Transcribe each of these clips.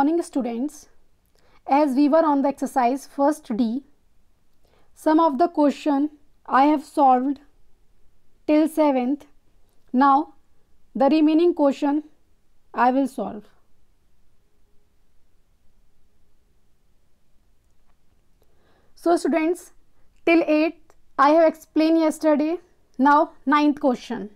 morning students, as we were on the exercise first D, some of the question I have solved till 7th. Now the remaining question I will solve. So students, till 8th I have explained yesterday. Now 9th question.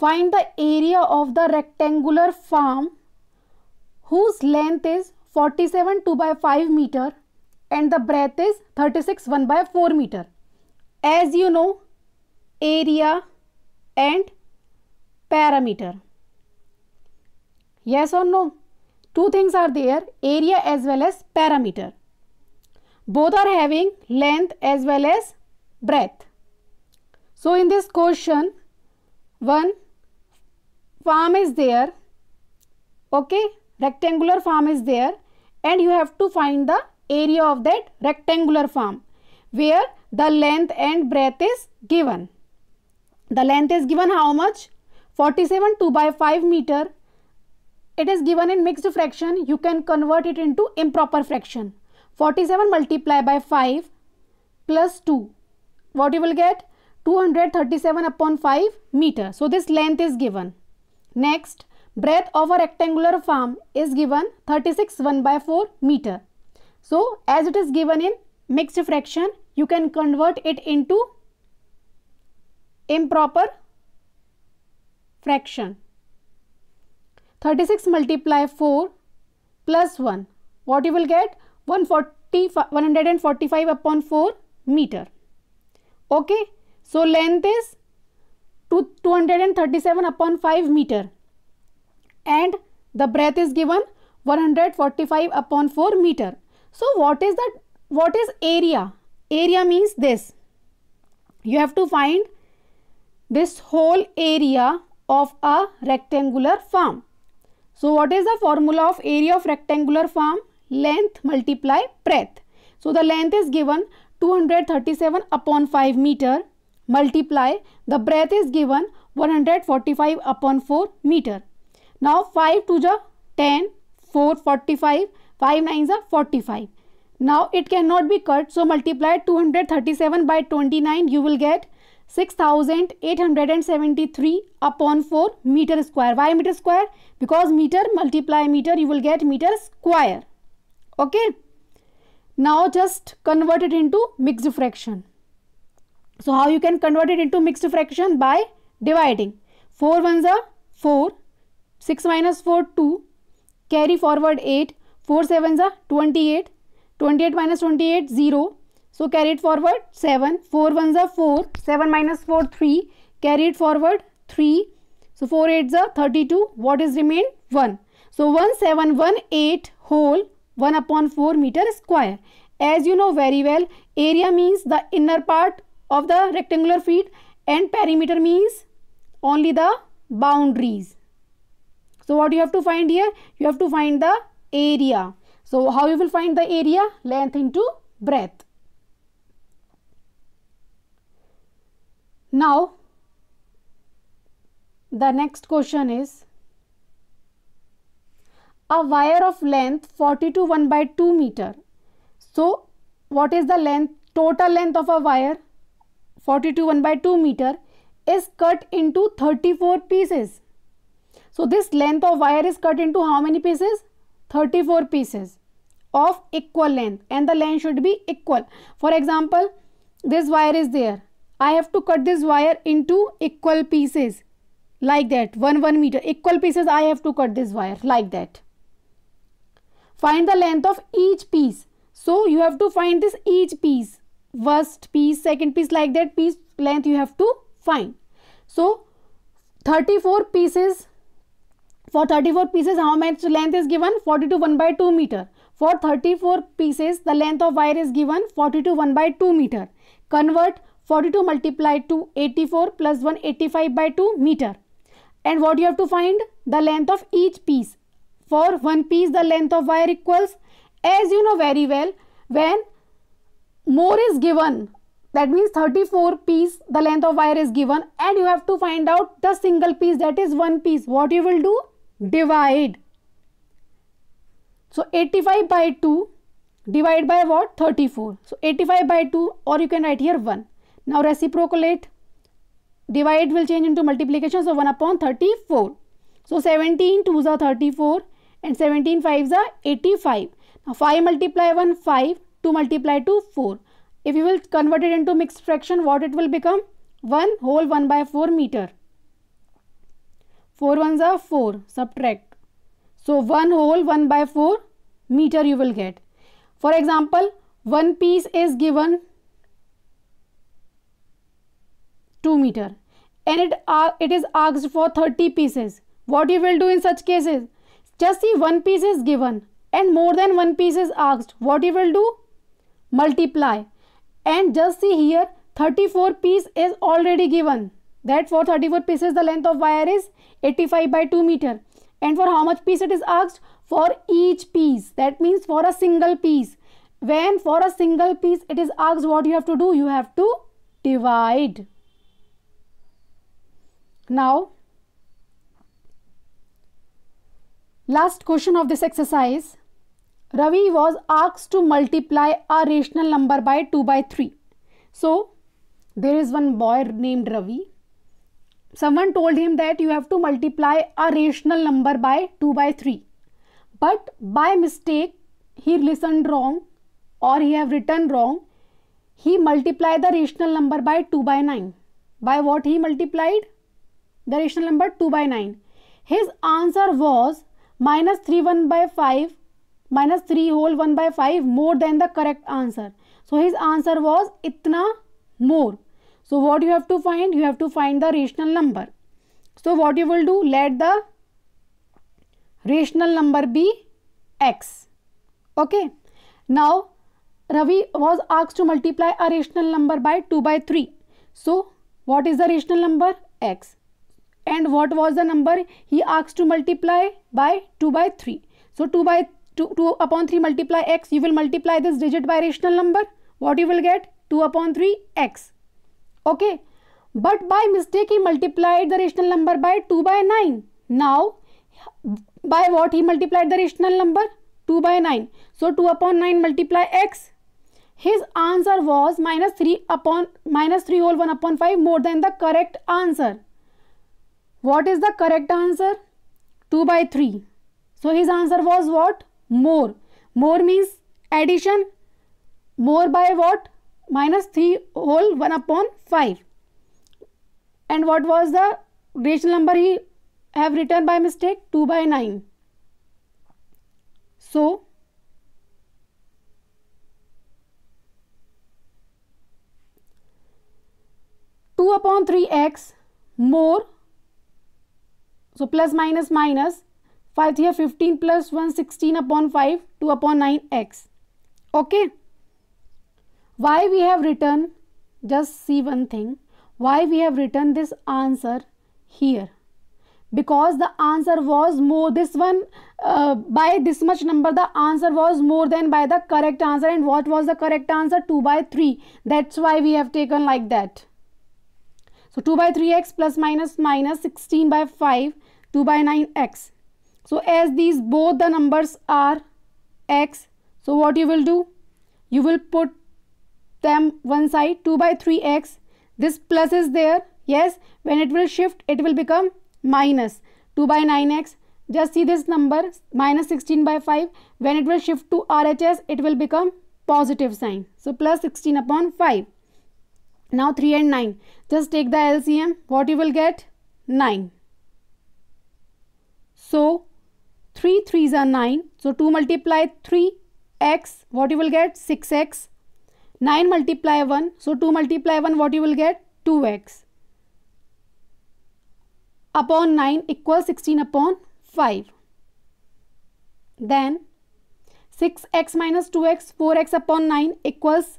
Find the area of the rectangular farm whose length is 47 2 by 5 meter and the breadth is 36 1 by 4 meter. As you know, area and parameter. Yes or no? Two things are there, area as well as parameter. Both are having length as well as breadth. So in this question, one farm is there, okay? rectangular farm is there and you have to find the area of that rectangular farm, where the length and breadth is given. The length is given how much? 47 2 by 5 meter. It is given in mixed fraction. You can convert it into improper fraction. 47 multiply by 5 plus 2. What you will get? 237 upon 5 meter. So this length is given. Next, breadth of a rectangular farm is given 36 1 by 4 meter. So as it is given in mixed fraction, you can convert it into improper fraction. 36 multiply 4 plus 1. What you will get? 145 upon 4 meter. Okay. So length is 237 upon 5 meter and the breadth is given 145 upon 4 meter. So what is that? What is area? Area means this. You have to find this whole area of a rectangular form. So what is the formula of area of rectangular form? Length multiply breadth. So the length is given 237 upon 5 meter multiply the breadth is given 145 upon 4 meter. Now 5 to the 10, 4, 45, 5 9 are 45. Now it cannot be cut so multiply 237 by 29 you will get 6873 upon 4 meter square. Why meter square? Because meter multiply meter you will get meter square. Okay. Now just convert it into mixed fraction. So how you can convert it into mixed fraction? By dividing. 4 ones are 4, 6 minus 4, 2. Carry forward 8. 4 sevens are 28. 28 minus 28, 0. So carried forward 7. 4 ones are 4. 7 minus 4, 3. Carried forward 3. So 4 eights are 32. What is remained? 1. So 1, 7, 1, 8 whole 1 upon 4 meter square. As you know very well, area means the inner part of the rectangular feet and perimeter means only the boundaries. So what you have to find here? You have to find the area. So how you will find the area? Length into breadth. Now, the next question is, a wire of length 40 to 1 by 2 meter. So, what is the length? Total length of a wire 40 to 1 by 2 meter is cut into 34 pieces. So this length of wire is cut into how many pieces? 34 pieces of equal length and the length should be equal. For example, this wire is there. I have to cut this wire into equal pieces like that 1 1 meter equal pieces I have to cut this wire like that. Find the length of each piece. So you have to find this each piece first piece second piece like that piece length you have to find. So 34 pieces for 34 pieces, how much length is given? 42 1 by 2 meter. For 34 pieces, the length of wire is given 42 1 by 2 meter. Convert 42 multiplied to 84 plus 185 by 2 meter. And what you have to find? The length of each piece. For one piece, the length of wire equals, as you know very well, when more is given, that means 34 piece, the length of wire is given and you have to find out the single piece, that is one piece. What you will do? divide so 85 by 2 divide by what 34 so 85 by 2 or you can write here 1 now reciprocate divide will change into multiplication so 1 upon 34 so 17 2s are 34 and 17 5s are 85 now 5 multiply 1 5 2 multiply 2 4 if you will convert it into mixed fraction what it will become 1 whole 1 by 4 meter 4 ones are 4, subtract. So 1 whole 1 by 4 meter you will get. For example, one piece is given 2 meter and it, uh, it is asked for 30 pieces. What you will do in such cases? Just see one piece is given and more than one piece is asked. What you will do? Multiply. And just see here 34 piece is already given that for 34 pieces the length of wire is 85 by 2 meter and for how much piece it is asked for each piece that means for a single piece when for a single piece it is asked what you have to do you have to divide now last question of this exercise Ravi was asked to multiply a rational number by 2 by 3 so there is one boy named Ravi someone told him that you have to multiply a rational number by 2 by 3 but by mistake he listened wrong or he have written wrong he multiplied the rational number by 2 by 9 by what he multiplied the rational number 2 by 9 his answer was minus 3 1 by 5 minus 3 whole 1 by 5 more than the correct answer so his answer was itna more so what you have to find? You have to find the rational number. So what you will do? Let the rational number be x. Okay. Now Ravi was asked to multiply a rational number by 2 by 3. So what is the rational number? x. And what was the number he asked to multiply by 2 by 3. So 2 by 2, 2 upon 3 multiply x. You will multiply this digit by rational number. What you will get? 2 upon 3 x. Okay but by mistake he multiplied the rational number by two by nine now by what he multiplied the rational number two by nine so two upon nine multiply x his answer was minus three upon minus three whole one upon five more than the correct answer what is the correct answer two by three so his answer was what more more means addition more by what minus 3 whole 1 upon 5 and what was the rational number he have written by mistake 2 by 9 so Two upon three x more. So plus minus minus five here fifteen plus one sixteen upon five two upon nine x. Okay. Why we have written, just see one thing, why we have written this answer here because the answer was more this one uh, by this much number the answer was more than by the correct answer and what was the correct answer 2 by 3 that's why we have taken like that so 2 by 3x plus minus minus 16 by 5 2 by 9x so as these both the numbers are x so what you will do you will put them one side 2 by 3x this plus is there yes when it will shift it will become minus 2 by 9x just see this number minus 16 by 5 when it will shift to RHS it will become positive sign so plus 16 upon 5 now 3 and 9 just take the LCM what you will get 9 so 3 3s are 9 so 2 multiply 3 x what you will get 6x 9 multiply 1. So 2 multiply 1 what you will get? 2x upon 9 equals 16 upon 5. Then 6x minus 2x 4x upon 9 equals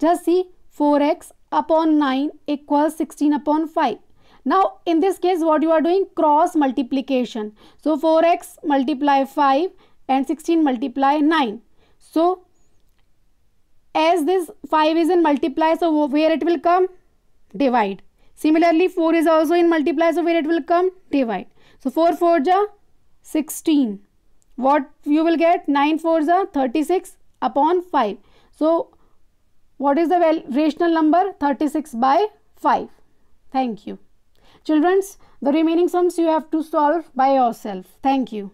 just see 4x upon 9 equals 16 upon 5. Now in this case what you are doing cross multiplication. So 4x multiply 5 and 16 multiply 9. So as this 5 is in multiply so where it will come divide similarly 4 is also in multiply so where it will come divide so 4 4 ja 16 what you will get 9 4 ja 36 upon 5 so what is the well, rational number 36 by 5 thank you childrens the remaining sums you have to solve by yourself thank you